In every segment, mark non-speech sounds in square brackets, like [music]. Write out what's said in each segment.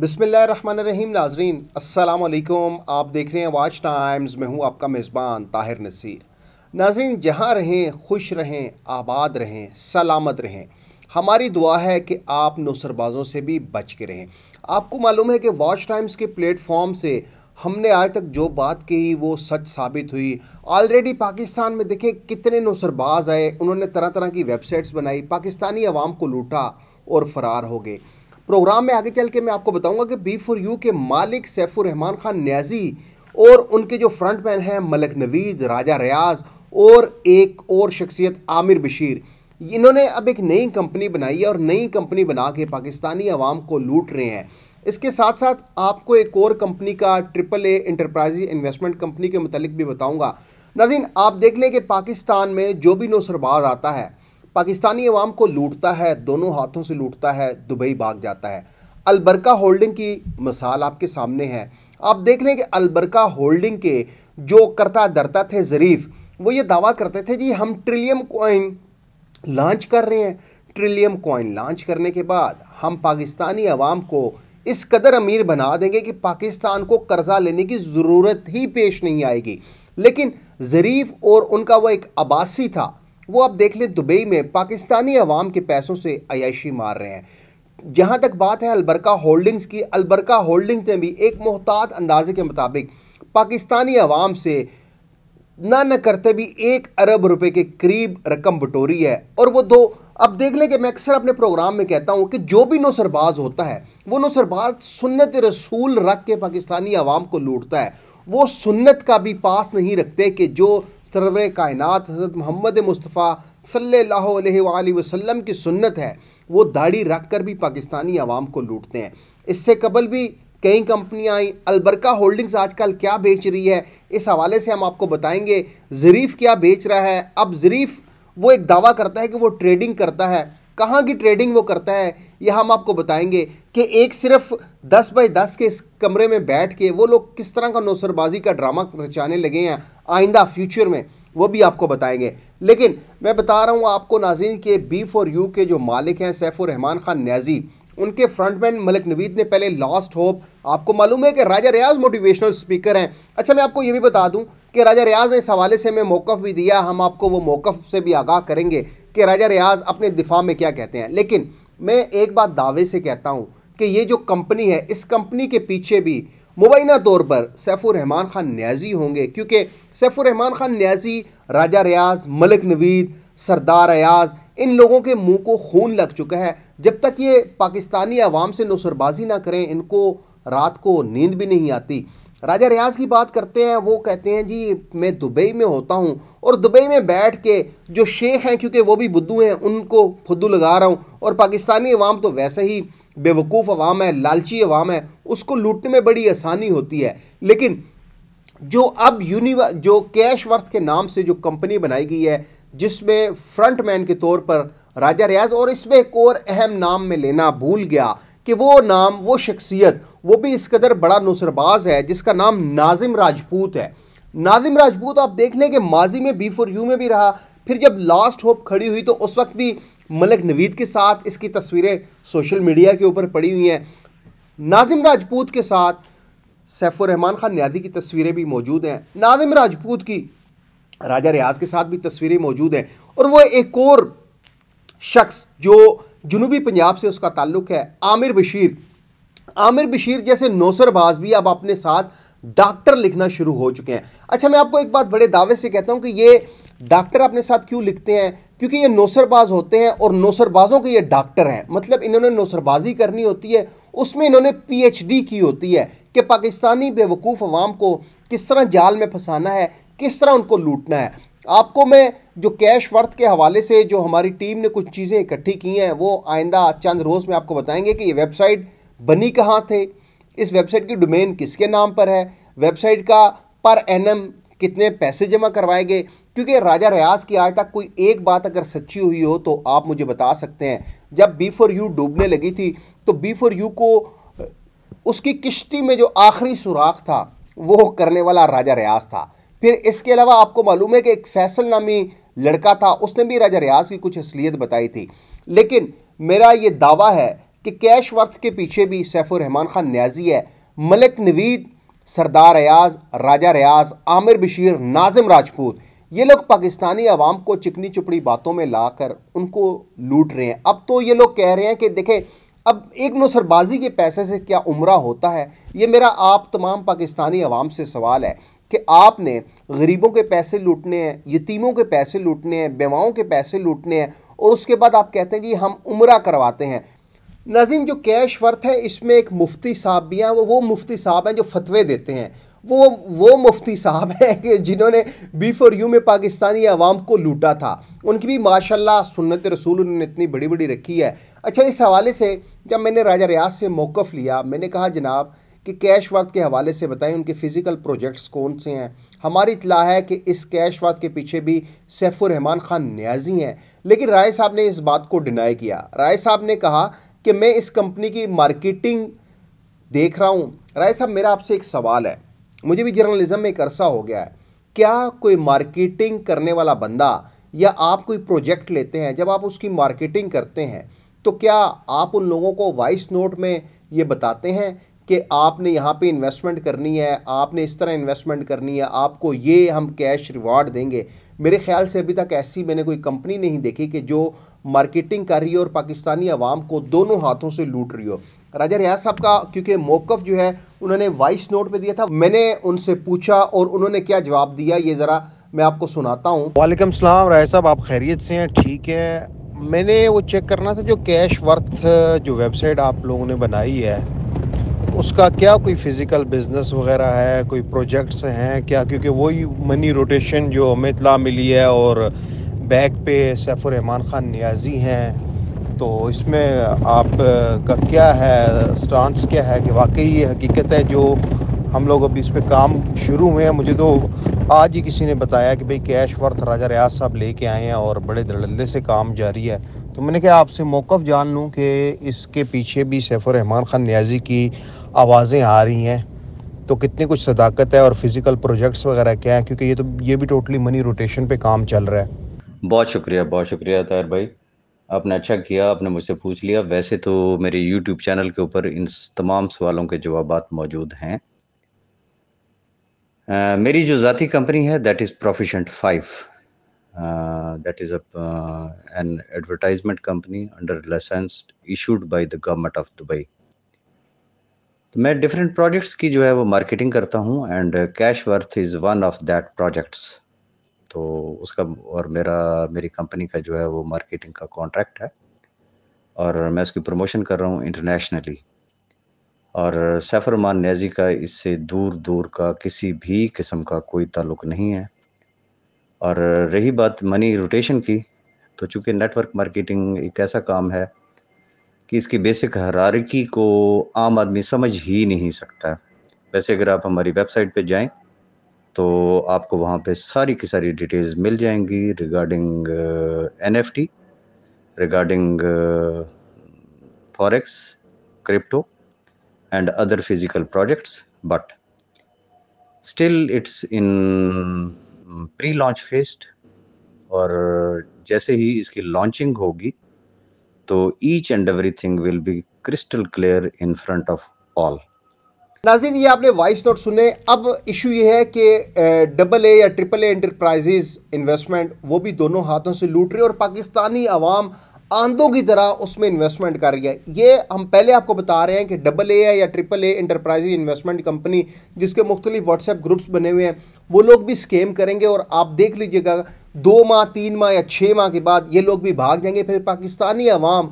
बिसमीम नाजरीन असलकुम आप देख रहे हैं वाच टाइम्स में हूँ आपका मेज़बान ताहिर नसीर नाजरीन जहाँ रहें खुश रहें आबाद रहें सलामत रहें हमारी दुआ है कि आप नौसरबाजों से भी बच के रहें आपको मालूम है कि वॉच टाइम्स के प्लेटफॉर्म से हमने आज तक जो बात कही वो सच साबित हुई ऑलरेडी पाकिस्तान में देखें कितने नौसरबाज आए उन्होंने तरह तरह की वेबसाइट्स बनाई पाकिस्तानी आवाम को लूटा और फरार हो गए प्रोग्राम में आगे चल के मैं आपको बताऊंगा कि बी फॉर यू के मालिक सैफुररहमान खान न्याजी और उनके जो फ्रंट मैन हैं मलक नवीद राजा रियाज और एक और शख्सियत आमिर बशीर इन्होंने अब एक नई कंपनी बनाई है और नई कंपनी बना के पाकिस्तानी आवाम को लूट रहे हैं इसके साथ साथ आपको एक और कंपनी का triple A enterprise investment company के मतलब भी बताऊंगा नाजीन आप देख लें कि पाकिस्तान में जो भी नौसरबाज आता है पाकिस्तानी अवाम को लूटता है दोनों हाथों से लूटता है दुबई भाग जाता है अलबरका होल्डिंग की मिसाल आपके सामने है आप देख लें कि अलबरका होल्डिंग के जो करता दरता थे ज़रीफ वो ये दावा करते थे जी हम ट्रिलियम कॉइन लॉन्च कर रहे हैं ट्रिलियम कॉइन लॉन्च करने के बाद हम पाकिस्तानी अवाम को इस कदर अमीर बना देंगे कि पाकिस्तान को कर्जा लेने की ज़रूरत ही पेश नहीं आएगी लेकिन ज़रीफ और उनका वो एक आबासी था वो आप देख लें दुबई में पाकिस्तानी अवाम के पैसों से अयाशी मार रहे हैं जहाँ तक बात है अलबरका होल्डिंग्स की अलबरका होल्डिंग्स ने भी एक मोहतात अंदाजे के मुताबिक पाकिस्तानी अवाम से ना न करते भी एक अरब रुपए के करीब रकम बटोरी है और वो दो अब देख लें कि मैं अक्सर अपने प्रोग्राम में कहता हूँ कि जो भी नौसरबाज होता है वो नौसरबाज सुन्नत रसूल रख के पाकिस्तानी अवाम को लूटता है वो सुन्नत का भी पास नहीं रखते कि जो सरवर कायनात हज़रत मोहम्मद मुस्तफ़ा सल अलैहि वसम की सुन्नत है वो दाढ़ी रख कर भी पाकिस्तानी आवाम को लूटते हैं इससे कबल भी कई कंपनियाँ आई अलबरका होल्डिंग्स आजकल क्या बेच रही है इस हवाले से हम आपको बताएंगे ज़रीफ़ क्या बेच रहा है अब ज़रीफ़ वो एक दावा करता है कि वो ट्रेडिंग करता है कहाँ की ट्रेडिंग वो करता है यह हम आपको बताएंगे कि एक सिर्फ दस बाई दस के इस कमरे में बैठ के वो लोग किस तरह का नौसरबाजी का ड्रामा रचाने लगे हैं आइंदा फ्यूचर में वो भी आपको बताएंगे लेकिन मैं बता रहा हूँ आपको नाजीन के बी फॉर यू के जो मालिक हैं सैफुररहमान रहमान खान न्याजी उनके फ्रंटमैन मलिक नवीद ने पहले लास्ट होप आपको मालूम है कि राजा रियाज मोटिवेशनल स्पीकर हैं अच्छा मैं आपको ये भी बता दूं कि राजा रियाज ने इस हवाले से हमें मौक़ भी दिया हम आपको वो मौक़ से भी आगाह करेंगे कि राजा रियाज अपने दिफा में क्या कहते हैं लेकिन मैं एक बात दावे से कहता हूँ कि ये जो कंपनी है इस कंपनी के पीछे भी मुबैना तौर पर सैफुररहमान ख़ान न्याजी होंगे क्योंकि सैफुररहमान ख़ान न्याजी राजा रियाज मलिक नवीद सरदार अयाज इन लोगों के मुंह को खून लग चुका है जब तक ये पाकिस्तानी आवाम से नुसरबाजी ना करें इनको रात को नींद भी नहीं आती राजा रियाज की बात करते हैं वो कहते हैं जी मैं दुबई में होता हूँ और दुबई में बैठ के जो शेख हैं क्योंकि वो भी बुद्धू हैं उनको फुद्दू लगा रहा हूँ और पाकिस्तानी अवाम तो वैसे ही बेवकूफ़ अवाम है लालची अवाम है उसको लूटने में बड़ी आसानी होती है लेकिन जो अब यूनिव जो कैश वर्थ के नाम से जो कंपनी बनाई गई है जिसमें फ्रंट मैन के तौर पर राजा रियाज और इसमें एक और अहम नाम में लेना भूल गया कि वो नाम वो शख्सियत वो भी इस कदर बड़ा नुसरबाज है जिसका नाम नाजिम राजपूत है नाजिम राजपूत आप देख लें कि माजी में बी फोर यू में भी रहा फिर जब लास्ट होप खड़ी हुई तो उस वक्त भी मलिक नवीद के साथ इसकी तस्वीरें सोशल मीडिया के ऊपर पड़ी हुई हैं नाजिम राजपूत के साथ सैफुररहमान खान न्याजी की तस्वीरें भी मौजूद हैं नाजिम राजपूत की राजा रियाज के साथ भी तस्वीरें मौजूद हैं और वो एक और शख्स जो जनूबी पंजाब से उसका ताल्लुक है आमिर बशीर आमिर बशीर जैसे नौसरबाज भी अब अपने साथ डॉक्टर लिखना शुरू हो चुके हैं अच्छा मैं आपको एक बात बड़े दावे से कहता हूँ कि ये डॉक्टर अपने साथ क्यों लिखते हैं क्योंकि ये नौसरबाज होते हैं और नौसरबाजों के ये डॉक्टर हैं मतलब इन्होंने नौसरबाजी करनी होती है उसमें इन्होंने पीएचडी की होती है कि पाकिस्तानी बेवकूफ़ अवाम को किस तरह जाल में फंसाना है किस तरह उनको लूटना है आपको मैं जो कैश वर्थ के हवाले से जो हमारी टीम ने कुछ चीज़ें इकट्ठी की हैं वो आइंदा चंद रोज़ में आपको बताएंगे कि ये वेबसाइट बनी कहाँ थे इस वेबसाइट की डोमेन किसके नाम पर है वेबसाइट का पर एनम कितने पैसे जमा करवाए गए क्योंकि राजा रियाज की आज तक कोई एक बात अगर सच्ची हुई हो तो आप मुझे बता सकते हैं जब बी फॉर यू डूबने लगी थी तो बी फॉर यू को उसकी किश्ती में जो आखिरी सुराख था वो करने वाला राजा रियाज था फिर इसके अलावा आपको मालूम है कि एक फैसल नामी लड़का था उसने भी राजा रियाज की कुछ असलियत बताई थी लेकिन मेरा ये दावा है कि कैश वर्थ के पीछे भी सैफुररहमान खान न्याजी है मलिक नवीद सरदार रयाज राजा रियाज आमिर बशीर नाजिम राजपूत ये लोग पाकिस्तानी आवाम को चिकनी चुपड़ी बातों में लाकर उनको लूट रहे हैं अब तो ये लोग कह रहे हैं कि देखें अब एक नौसरबाजी के पैसे से क्या उम्र होता है ये मेरा आप तमाम पाकिस्तानी आवाम से सवाल है कि आपने गरीबों के पैसे लूटने हैं यतीमों के पैसे लूटने हैं बेवाओं के पैसे लूटने हैं और उसके बाद आप कहते हैं जी हम उम्र करवाते हैं नाजिम जो कैश वर्थ है इसमें एक मुफ्ती साहब भी हैं वो वो मुफ्ती साहब हैं जो फतवे देते हैं वो वो मुफ्ती साहब हैं कि जिन्होंने बी फॉर यू में पाकिस्तानी आवाम को लूटा था उनकी भी माशाल्लाह सुन्नत रसूल उन्होंने इतनी बड़ी बड़ी रखी है अच्छा इस हवाले से जब मैंने राजा रियाज से मौक़ लिया मैंने कहा जनाब कि कैश वर्थ के हवाले से बताएं उनके फ़िज़िकल प्रोजेक्ट्स कौन से हैं हमारी इतला है कि इस कैश वर्थ के पीछे भी सैफुररहमान खान न्याजी हैं लेकिन राय साहब ने इस बात को डिनाई किया राय साहब ने कहा कि मैं इस कंपनी की मार्केटिंग देख रहा हूँ राय साहब मेरा आपसे एक सवाल है मुझे भी जर्नलिज्म में एक अरसा हो गया है क्या कोई मार्केटिंग करने वाला बंदा या आप कोई प्रोजेक्ट लेते हैं जब आप उसकी मार्केटिंग करते हैं तो क्या आप उन लोगों को वॉइस नोट में ये बताते हैं कि आपने यहाँ पे इन्वेस्टमेंट करनी है आपने इस तरह इन्वेस्टमेंट करनी है आपको ये हम कैश रिवार्ड देंगे मेरे ख्याल से अभी तक ऐसी मैंने कोई कंपनी नहीं देखी कि जो मार्केटिंग कर रही हो और पाकिस्तानी आवाम को दोनों हाथों से लूट रही हो राजा रियाज साहब का क्योंकि मौक़ जो है उन्होंने वॉइस नोट पर दिया था मैंने उनसे पूछा और उन्होंने क्या जवाब दिया ये ज़रा मैं आपको सुनाता हूँ वालेकुम सलाम राय साहब आप खैरियत से हैं ठीक है मैंने वो चेक करना था जो कैश वर्थ जो वेबसाइट आप लोगों ने बनाई है उसका क्या कोई फिज़िकल बिज़नेस वगैरह है कोई प्रोजेक्ट्स हैं क्या क्योंकि वही मनी रोटेशन जो हमें इतला मिली है और बैक पे सैफुर रहमान ख़ान न्याजी हैं तो इसमें आप का क्या है स्टांस क्या है कि वाकई ये हकीकत है जो हम लोग अभी इस पर काम शुरू हुए हैं मुझे तो आज ही किसी ने बताया कि भाई कैश वर्थ राजा रियाज साहब लेके आए हैं और बड़े धड़ल्ले से काम जारी है तो मैंने कहा आपसे मौक़ जान लूँ कि इसके पीछे भी सैफ रहमान ख़ान न्याजी की आवाज़ें आ रही हैं तो कितनी कुछ सदाकत है और फिज़िकल प्रोजेक्ट्स वगैरह क्या है क्योंकि ये तो ये भी टोटली मनी रोटेशन पे काम चल रहा है बहुत शुक्रिया बहुत शुक्रिया तार भाई आपने अच्छा किया आपने मुझसे पूछ लिया वैसे तो मेरे यूट्यूब चैनल के ऊपर इन तमाम सवालों के जवाब मौजूद हैं Uh, मेरी जो ज़ाती कंपनी है that is proficient five that is an advertisement company under license issued by the government of Dubai तो मैं डिफरेंट प्रोजेक्ट्स की जो है वो मार्केटिंग करता हूँ and cash worth is one of that projects तो उसका और मेरा मेरी कंपनी का जो है वो मार्केटिंग का कॉन्ट्रैक्ट है और मैं उसकी प्रमोशन कर रहा हूँ इंटरनेशनली और सैफरमान नेजी का इससे दूर दूर का किसी भी किस्म का कोई ताल्लुक नहीं है और रही बात मनी रोटेशन की तो चूँकि नेटवर्क मार्केटिंग एक ऐसा काम है कि इसकी बेसिक हरारकी को आम आदमी समझ ही नहीं सकता वैसे अगर आप हमारी वेबसाइट पे जाएं तो आपको वहाँ पे सारी की सारी डिटेल्स मिल जाएंगी regarding N F T regarding forex crypto and other physical projects, but still it's in pre launch phase और जैसे ही इसकी लॉन्चिंग होगी तो each and everything will be crystal clear in front of all नाजिन ये आपने वॉइस नोट सुने अब इशू ये है कि डबल ए या ट्रिपल ए इंटरप्राइजेज इन्वेस्टमेंट वो भी दोनों हाथों से लूट रही है और पाकिस्तानी आवाम आंधों की तरह उसमें इन्वेस्टमेंट कर रही है ये हम पहले आपको बता रहे हैं कि डबल ए या triple A enterprises investment company जिसके मुख्तलि व्हाट्सएप ग्रुप्स बने हुए हैं वो लोग भी स्केम करेंगे और आप देख लीजिएगा दो माह तीन माह या छः माह के बाद ये लोग भी भाग जाएंगे फिर पाकिस्तानी अवाम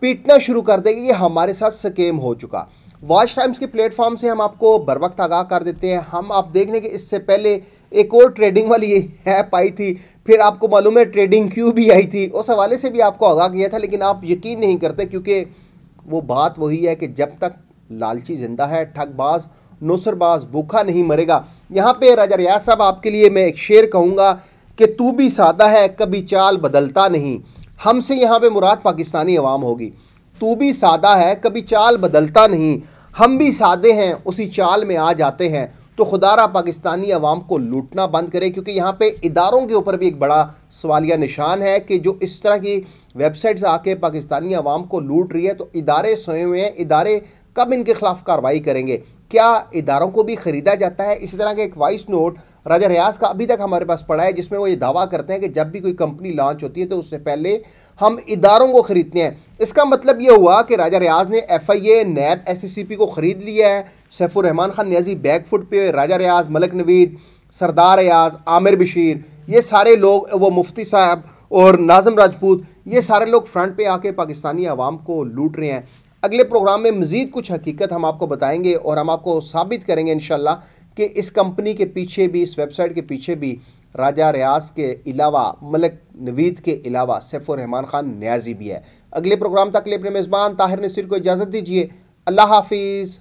पीटना शुरू कर देगी ये हमारे साथ स्केम हो चुका वॉच टाइम्स के प्लेटफॉर्म से हम आपको बर वक्त आगाह कर देते हैं हम आप देख लें कि इससे पहले एक और ट्रेडिंग वाली ऐप [laughs] आई थी फिर आपको मालूम है ट्रेडिंग क्यू भी आई थी उस हवाले से भी आपको आगाह किया था लेकिन आप यकीन नहीं करते क्योंकि वो बात वही है कि जब तक लालची ज़िंदा है ठगबाज नौसरबाज भूखा नहीं मरेगा यहाँ पे राजा रियाज साहब आपके लिए मैं एक शेर कहूँगा कि तू भी सादा है कभी चाल बदलता नहीं हमसे यहाँ पे मुराद पाकिस्तानी अवाम होगी तू भी सादा है कभी चाल बदलता नहीं हम भी सादे हैं उसी चाल में आ जाते हैं तो खुदारा पाकिस्तानी अवाम को लूटना बंद करे क्योंकि यहाँ पे इदारों के ऊपर भी एक बड़ा सवालिया निशान है कि जो इस तरह की वेबसाइट्स आके पाकिस्तानी अवाम को लूट रही है तो इदारे सोए हुए हैं इदारे कब इनके खिलाफ कार्रवाई करेंगे क्या इदारों को भी ख़रीदा जाता है इसी तरह का एक वाइस नोट राजा रियाज का अभी तक हमारे पास पड़ा है जिसमें वो ये दावा करते हैं कि जब भी कोई कंपनी लॉन्च होती है तो उससे पहले हम इदारों को ख़रीदते हैं इसका मतलब ये हुआ कि राजा रियाज ने F I A NAB S C P को ख़रीद लिया है सैफुररहमान खान न्याजी बैक फुट पे राजा रियाज मलक नवीद सरदार रियाज आमिर बशीर ये सारे लोग वो मुफ्ती साहब और नाजम राजपूत ये सारे लोग फ्रंट पे आके पाकिस्तानी आवाम को लूट रहे हैं अगले प्रोग्राम में मज़ीद कुछ हकीकत हम आपको बताएंगे और हम आपको साबित करेंगे इन कि इस कंपनी के पीछे भी इस वेबसाइट के पीछे भी राजा रियाज के अलावा मलिक नवीद के अलावा सैफुररहमान ख़ान न्याजी भी है अगले प्रोग्राम तक लिए अपने मेज़बान ताहिर नसीर को इजाज़त दीजिए अल्लाह हाफिज़